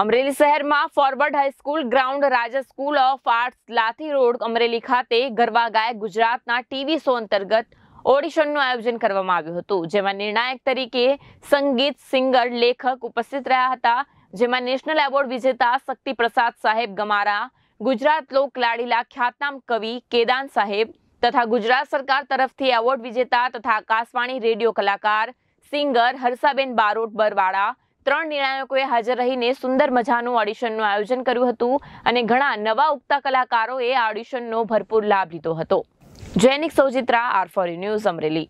અમરેલી શહેરમાં forward high school ground Raja school of arts Lathi road Amreli ખાતે ઘરવાગાય ગુજરાતના ટીવી શો અંતર્ગત ઓડિશનનું આયોજન કરવામાં આવ્યું હતું જેમાં નિર્ણયક તરીકે સંગીત સિંગર લેખક ઉપસ્થિત રહ્યા હતા જેમાં નેશનલ એવોર્ડ વિજેતા સક્તિપ્રસાદ સાહેબ ગમારા ગુજરાત લોક લાડીલા ખ્યાતનામ કવિ કેદાન સાહેબ તથા ગુજરાત સરકાર તરફથી એવોર્ડ વિજેતા તથા આકાશવાણી રેડિયો કલાકાર સિંગર હર્ષાબેન બારોટ બરવાડા ત્રણ નિર્ધારકોએ હાજર રહીને સુંદર મજાનો ઓડિશનનો આયોજન કર્યું હતું અને ઘણા નવા ઉપતા કલાકારોએ ઓડિશનનો ભરપૂર લાભ લીધો હતો. Jainik Saujitra R for you new સમરેલી